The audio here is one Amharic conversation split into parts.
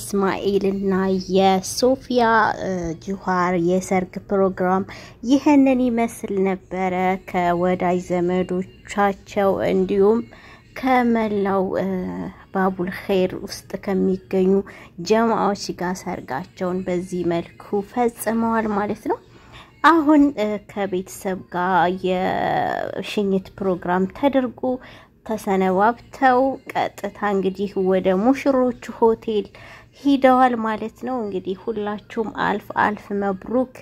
እስማኤል የሶፊያ ጁሃር የሰርግ ፕሮግራም ይህንን ይመስል ነበረ። ከወዳጅ ዘመዶቻቸው እንዲሁም ከመላው ባቡል ኸይር ውስጥ ከሚገኙ ጀማዎች ጋር ሰርጋቸውን በዚህ መልኩ ፈጽመዋል ማለት ነው። አሁን ከቤተሰብ ጋር የሽኝት ፕሮግራም ተደርጎ ተሰነባብተው ቀጥታ እንግዲህ ወደ ሙሽሮቹ ሆቴል ሂደዋል ማለት ነው። እንግዲህ ሁላችሁም አልፍ አልፍ መብሩክ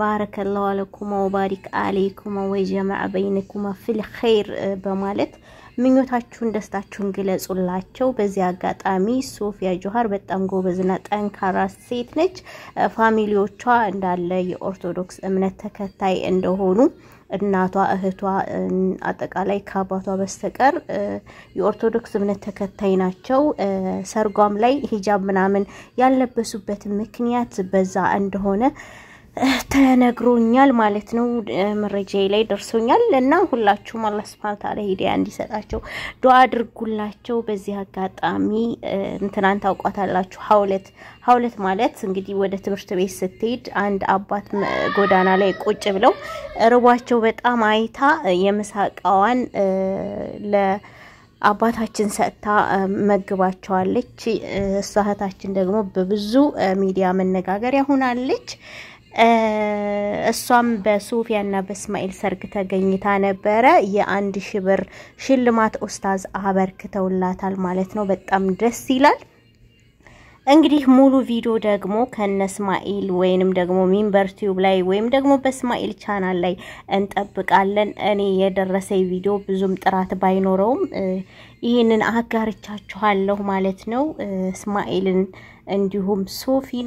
ባረከላሁ አለኩማ ወባሪክ አለይኩማ ወጀመዐ በይነኩማ ፊል ኸይር በማለት ምኞታችሁን ደስታችሁን ግለጹላቸው። በዚህ አጋጣሚ ሶፊያ ጆሀር በጣም ጎበዝና ጠንካራ ሴት ነች። ፋሚሊዎቿ እንዳለ የኦርቶዶክስ እምነት ተከታይ እንደሆኑ እናቷ፣ እህቷ አጠቃላይ ከአባቷ በስተቀር የኦርቶዶክስ እምነት ተከታይ ናቸው። ሰርጓም ላይ ሂጃብ ምናምን ያልለበሱበት ምክንያት በዛ እንደሆነ ተነግሮኛል ማለት ነው። መረጃ ላይ ደርሶኛል እና ሁላችሁም አላህ ሱብሃነሁ ወተዓላ ሂዳያ እንዲሰጣቸው ዱአ አድርጉላቸው። በዚህ አጋጣሚ እንትናን ታውቋታላችሁ። ሀውለት ሀውለት ማለት እንግዲህ ወደ ትምህርት ቤት ስትሄድ አንድ አባት ጎዳና ላይ ቁጭ ብለው ርቧቸው በጣም አይታ የምሳቃዋን ለ አባታችን ሰጥታ መግባቸዋለች። እሷ እህታችን ደግሞ በብዙ ሚዲያ መነጋገሪያ ሆናለች። እሷም በሱፊያና እና በእስማኤል ሰርግ ተገኝታ ነበረ። የአንድ ሺህ ብር ሽልማት ኡስታዝ አበርክተውላታል ማለት ነው። በጣም ደስ ይላል። እንግዲህ ሙሉ ቪዲዮ ደግሞ ከነ እስማኤል ወይንም ደግሞ ሚንበር ቲዩብ ላይ ወይም ደግሞ በእስማኤል ቻናል ላይ እንጠብቃለን። እኔ የደረሰ ቪዲዮ ብዙም ጥራት ባይኖረውም ይህንን አጋርቻችኋለሁ ማለት ነው። እስማኤልን እንዲሁም ሶፊን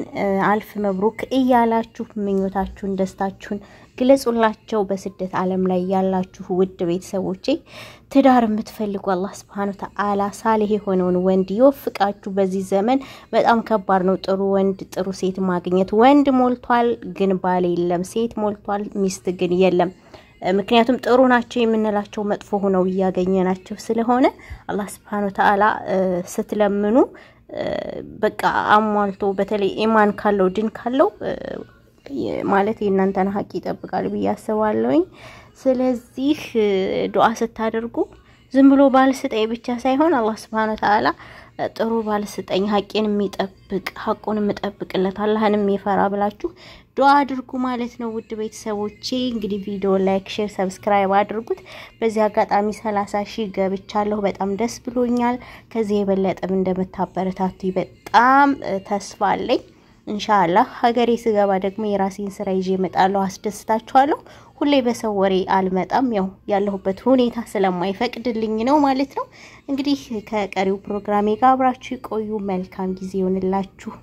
አልፍ መብሩክ እያላችሁ ምኞታችሁን፣ ደስታችሁን ግለጹላቸው። በስደት ዓለም ላይ ያላችሁ ውድ ቤተሰቦቼ ትዳር የምትፈልጉ አላህ ስብሃነ ተዓላ ሳሌህ የሆነውን ወንድ ይወፍቃችሁ። በዚህ ዘመን በጣም ከባድ ነው፣ ጥሩ ወንድ ጥሩ ሴት ማግኘት። ወንድ ሞልቷል፣ ግን ባል የለም። ሴት ሞልቷል፣ ሚስት ግን የለም። ምክንያቱም ጥሩ ናቸው የምንላቸው መጥፎ ሆነው እያገኘ ናቸው ስለሆነ አላህ ስብሓን ወተዓላ ስትለምኑ በቃ አሟልቶ በተለይ ኢማን ካለው ድን ካለው ማለት የእናንተን ሀቅ ይጠብቃል ብዬ አስባለሁኝ። ስለዚህ ዱዓ ስታደርጉ ዝም ብሎ ባልስጠኝ ብቻ ሳይሆን አላህ ስብሓን ወተዓላ ጥሩ ባልስጠኝ ሀቄን የሚጠብቅ ሀቁን የምጠብቅለት አላህን የሚፈራ ብላችሁ ዶ አድርጉ ማለት ነው። ውድ ቤተሰቦቼ እንግዲህ ቪዲዮ ላይክ፣ ሼር፣ ሰብስክራይብ አድርጉት። በዚህ አጋጣሚ ሰላሳ ሺህ ገብቻለሁ። በጣም ደስ ብሎኛል። ከዚህ የበለጠም እንደምታበረታቱ በጣም ተስፋ አለኝ። እንሻላህ ሀገሬ ስገባ ደግሞ የራሴን ስራ ይዤ እመጣለሁ፣ አስደስታችኋለሁ። ሁሌ በሰው ወሬ አልመጣም፣ ያው ያለሁበት ሁኔታ ስለማይፈቅድልኝ ነው ማለት ነው። እንግዲህ ከቀሪው ፕሮግራሜ ጋር አብራችሁ ቆዩ። መልካም ጊዜ ይሆንላችሁ።